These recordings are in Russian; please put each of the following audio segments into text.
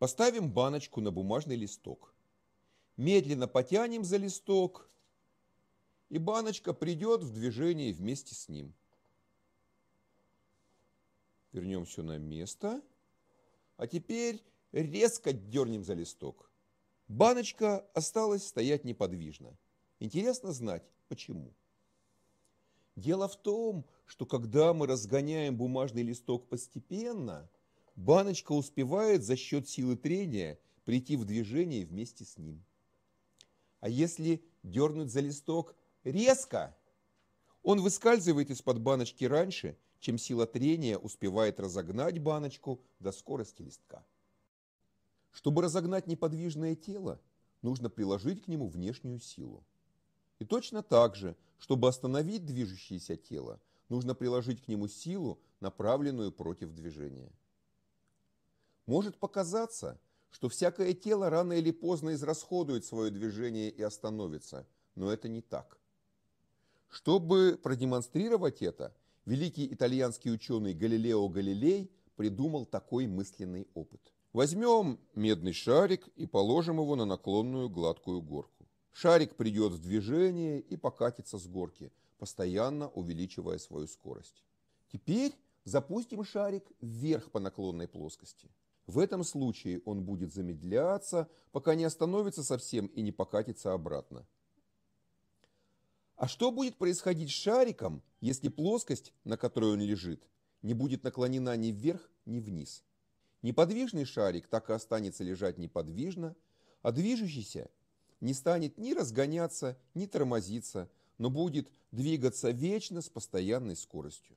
Поставим баночку на бумажный листок. Медленно потянем за листок, и баночка придет в движение вместе с ним. Вернем все на место. А теперь резко дернем за листок. Баночка осталась стоять неподвижно. Интересно знать, почему. Дело в том, что когда мы разгоняем бумажный листок постепенно – баночка успевает за счет силы трения прийти в движение вместе с ним. А если дернуть за листок резко, он выскальзывает из-под баночки раньше, чем сила трения успевает разогнать баночку до скорости листка. Чтобы разогнать неподвижное тело, нужно приложить к нему внешнюю силу. И точно так же, чтобы остановить движущееся тело, нужно приложить к нему силу, направленную против движения. Может показаться, что всякое тело рано или поздно израсходует свое движение и остановится, но это не так. Чтобы продемонстрировать это, великий итальянский ученый Галилео Галилей придумал такой мысленный опыт. Возьмем медный шарик и положим его на наклонную гладкую горку. Шарик придет в движение и покатится с горки, постоянно увеличивая свою скорость. Теперь запустим шарик вверх по наклонной плоскости. В этом случае он будет замедляться, пока не остановится совсем и не покатится обратно. А что будет происходить с шариком, если плоскость, на которой он лежит, не будет наклонена ни вверх, ни вниз? Неподвижный шарик так и останется лежать неподвижно, а движущийся не станет ни разгоняться, ни тормозиться, но будет двигаться вечно с постоянной скоростью.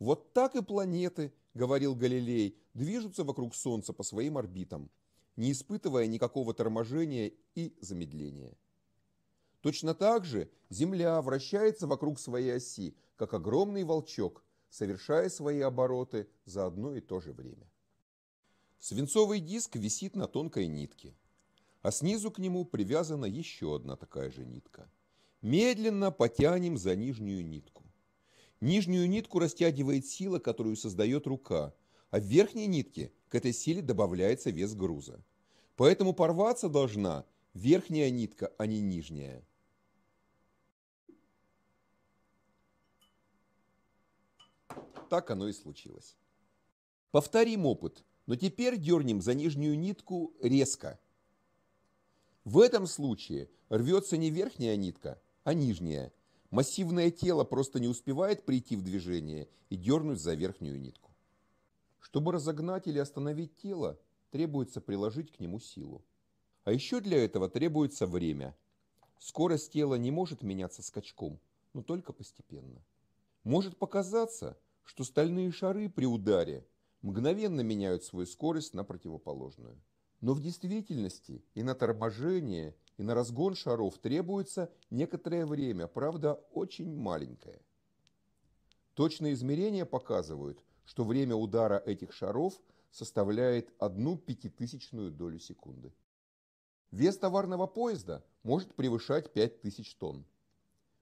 Вот так и планеты – говорил Галилей, движутся вокруг Солнца по своим орбитам, не испытывая никакого торможения и замедления. Точно так же Земля вращается вокруг своей оси, как огромный волчок, совершая свои обороты за одно и то же время. Свинцовый диск висит на тонкой нитке, а снизу к нему привязана еще одна такая же нитка. Медленно потянем за нижнюю нитку. Нижнюю нитку растягивает сила, которую создает рука, а в верхней нитке к этой силе добавляется вес груза. Поэтому порваться должна верхняя нитка, а не нижняя. Так оно и случилось. Повторим опыт, но теперь дернем за нижнюю нитку резко. В этом случае рвется не верхняя нитка, а нижняя – Массивное тело просто не успевает прийти в движение и дернуть за верхнюю нитку. Чтобы разогнать или остановить тело, требуется приложить к нему силу. А еще для этого требуется время. Скорость тела не может меняться скачком, но только постепенно. Может показаться, что стальные шары при ударе мгновенно меняют свою скорость на противоположную. Но в действительности и на торможение, и на разгон шаров требуется некоторое время, правда очень маленькое. Точные измерения показывают, что время удара этих шаров составляет одну пятитысячную долю секунды. Вес товарного поезда может превышать 5000 тонн,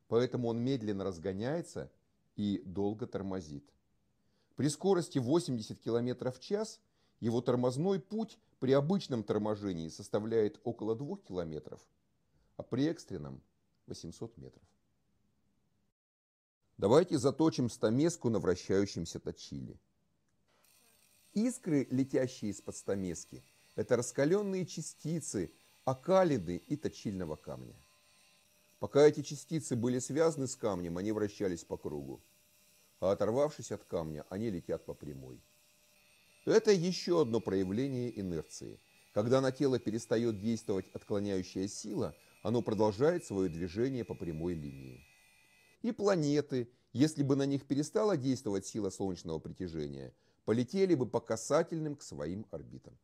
поэтому он медленно разгоняется и долго тормозит. При скорости 80 км в час – его тормозной путь при обычном торможении составляет около 2 километров, а при экстренном – 800 метров. Давайте заточим стамеску на вращающемся точиле. Искры, летящие из-под стамески, это раскаленные частицы акалиды и точильного камня. Пока эти частицы были связаны с камнем, они вращались по кругу, а оторвавшись от камня, они летят по прямой. Это еще одно проявление инерции. Когда на тело перестает действовать отклоняющая сила, оно продолжает свое движение по прямой линии. И планеты, если бы на них перестала действовать сила солнечного притяжения, полетели бы по касательным к своим орбитам.